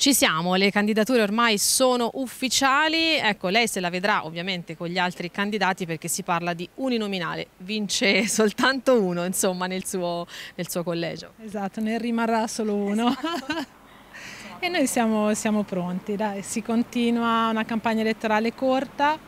Ci siamo, le candidature ormai sono ufficiali, ecco lei se la vedrà ovviamente con gli altri candidati perché si parla di uninominale, vince soltanto uno insomma nel suo, nel suo collegio. Esatto, ne rimarrà solo uno. Esatto. e noi siamo, siamo pronti, dai. si continua una campagna elettorale corta,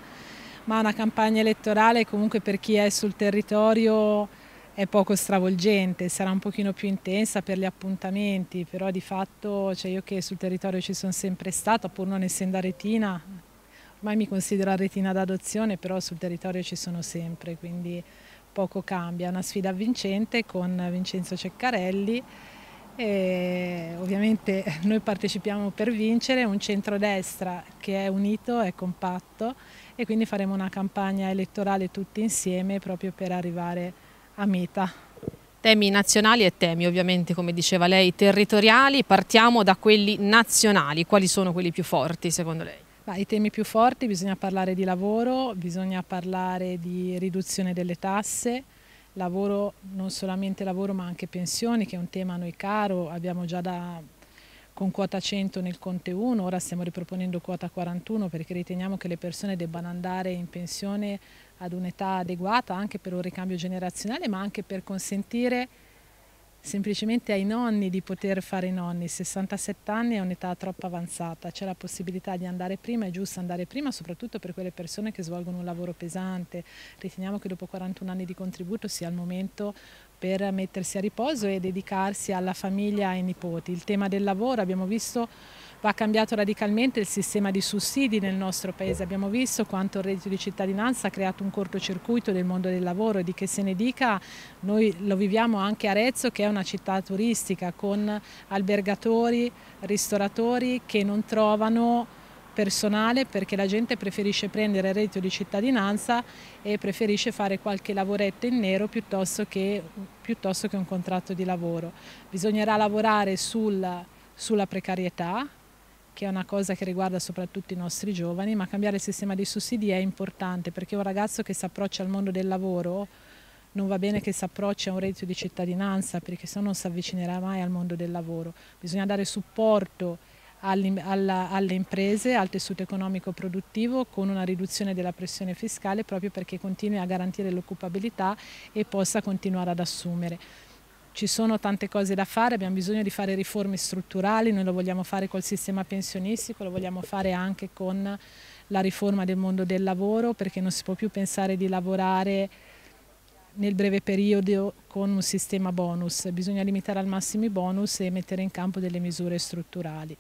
ma una campagna elettorale comunque per chi è sul territorio è poco stravolgente, sarà un pochino più intensa per gli appuntamenti, però di fatto cioè io che sul territorio ci sono sempre stata, pur non essendo retina, ormai mi considero retina d'adozione, però sul territorio ci sono sempre, quindi poco cambia. Una sfida vincente con Vincenzo Ceccarelli e ovviamente noi partecipiamo per vincere, un centrodestra che è unito, è compatto e quindi faremo una campagna elettorale tutti insieme proprio per arrivare a a meta. Temi nazionali e temi ovviamente, come diceva lei, territoriali. Partiamo da quelli nazionali. Quali sono quelli più forti secondo lei? Ma I temi più forti, bisogna parlare di lavoro, bisogna parlare di riduzione delle tasse, lavoro, non solamente lavoro ma anche pensioni, che è un tema a noi caro, abbiamo già da, con quota 100 nel Conte 1, ora stiamo riproponendo quota 41 perché riteniamo che le persone debbano andare in pensione ad un'età adeguata anche per un ricambio generazionale ma anche per consentire semplicemente ai nonni di poter fare i nonni. 67 anni è un'età troppo avanzata, c'è la possibilità di andare prima, è giusto andare prima soprattutto per quelle persone che svolgono un lavoro pesante. Riteniamo che dopo 41 anni di contributo sia il momento per mettersi a riposo e dedicarsi alla famiglia e ai nipoti. Il tema del lavoro abbiamo visto Va cambiato radicalmente il sistema di sussidi nel nostro paese. Abbiamo visto quanto il reddito di cittadinanza ha creato un cortocircuito del mondo del lavoro e di che se ne dica noi lo viviamo anche a Arezzo che è una città turistica con albergatori, ristoratori che non trovano personale perché la gente preferisce prendere il reddito di cittadinanza e preferisce fare qualche lavoretto in nero piuttosto che, piuttosto che un contratto di lavoro. Bisognerà lavorare sul, sulla precarietà, che è una cosa che riguarda soprattutto i nostri giovani, ma cambiare il sistema dei sussidi è importante perché un ragazzo che si approccia al mondo del lavoro non va bene che si approccia a un reddito di cittadinanza perché se no non si avvicinerà mai al mondo del lavoro. Bisogna dare supporto alle imprese, al tessuto economico produttivo con una riduzione della pressione fiscale proprio perché continui a garantire l'occupabilità e possa continuare ad assumere ci sono tante cose da fare, abbiamo bisogno di fare riforme strutturali, noi lo vogliamo fare col sistema pensionistico, lo vogliamo fare anche con la riforma del mondo del lavoro perché non si può più pensare di lavorare nel breve periodo con un sistema bonus, bisogna limitare al massimo i bonus e mettere in campo delle misure strutturali.